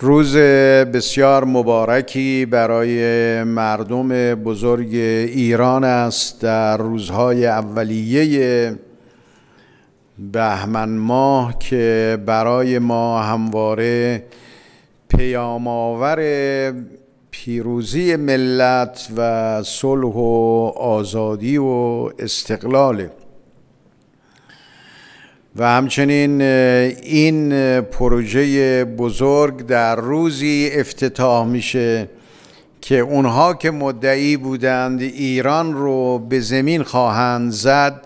روز بسیار مبارکی برای مردم بزرگ ایران است در روزهای اولیه بهمن ماه که برای ما همواره پیامآور پیروزی ملت و صلح و آزادی و استقلاله و همچنین این پروژه بزرگ در روزی افتتاح میشه که اونها که مدعی بودند ایران رو به زمین خواهند زد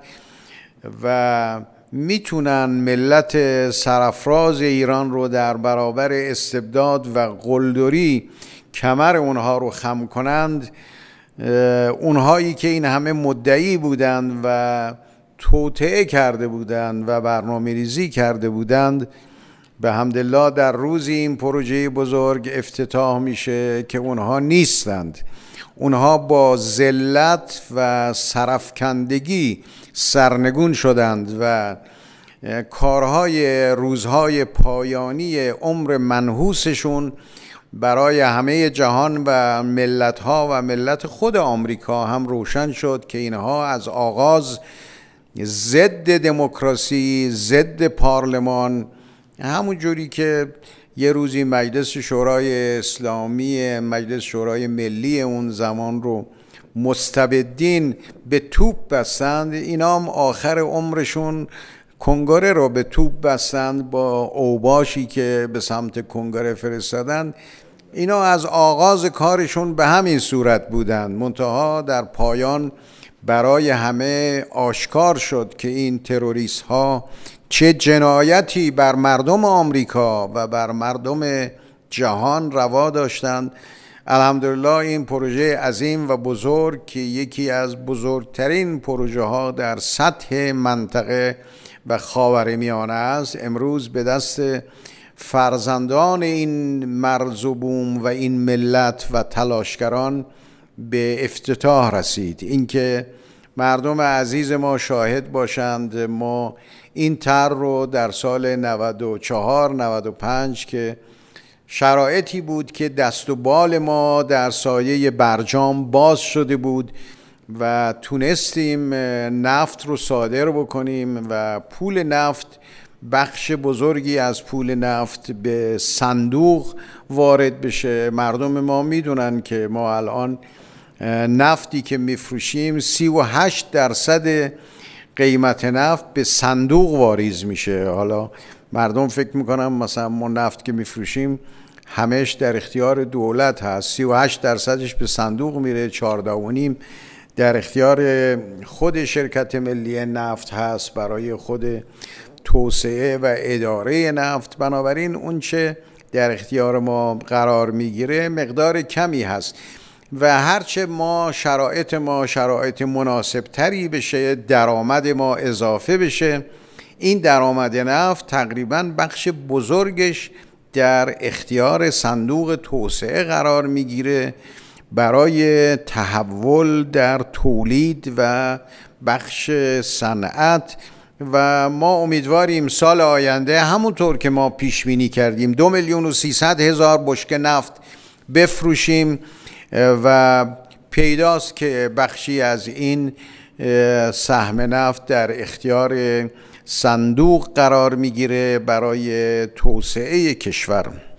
و میتونن ملت سرفراز ایران رو در برابر استبداد و قلدری کمر اونها رو خم کنند اونهایی که این همه مدعی بودند و توطعه کرده بودند و برنامه ریزی کرده بودند به همدلله در روزی این پروژه بزرگ افتتاح میشه که اونها نیستند اونها با ذلت و سرفکندگی سرنگون شدند و کارهای روزهای پایانی عمر منحوسشون برای همه جهان و ملتها و ملت خود آمریکا هم روشن شد که اینها از آغاز ضد دموکراسی ضد پارلمان همون جوری که یه روزی مجلس شورای اسلامی مجلس شورای ملی اون زمان رو مستبدین به توپ بستند اینا هم آخر عمرشون کنگره رو به توپ بستند با اوباشی که به سمت کنگره فرستادند اینا از آغاز کارشون به همین صورت بودند منتها در پایان برای همه آشکار شد که این تروریست ها چه جنایتی بر مردم آمریکا و بر مردم جهان روا داشتند الحمدلله این پروژه عظیم و بزرگ که یکی از بزرگترین پروژه ها در سطح منطقه و خاورمیانه است امروز به دست فرزندان این مرز و و این ملت و تلاشگران به افتتاح رسید اینکه مردم عزیز ما شاهد باشند ما این تر رو در سال 94 95 که شرایطی بود که دست و بال ما در سایه برجام باز شده بود و تونستیم نفت رو صادر بکنیم و پول نفت بخش بزرگی از پول نفت به صندوق وارد بشه مردم ما میدونن که ما الان نفتی که میفروشیم 38 درصد قیمت نفت به صندوق واریز میشه حالا مردم فکر میکنم مثلا ما نفت که میفروشیم همش در اختیار دولت هست 38 درصدش به صندوق میره نیم در اختیار خود شرکت ملی نفت هست برای خود توسعه و اداره نفت بنابراین اونچه در اختیار ما قرار میگیره مقدار کمی هست و هرچه ما شرایط ما شرایط مناسب تری بشه درآمد ما اضافه بشه این درآمد نفت تقریبا بخش بزرگش در اختیار صندوق توسعه قرار میگیره برای تحول در تولید و بخش صنعت و ما امیدواریم سال آینده همونطور که ما پیش بینی کردیم دو میلیون و سیصد هزار بشک نفت بفروشیم و پیداست که بخشی از این سهم نفت در اختیار صندوق قرار میگیره برای توسعه کشور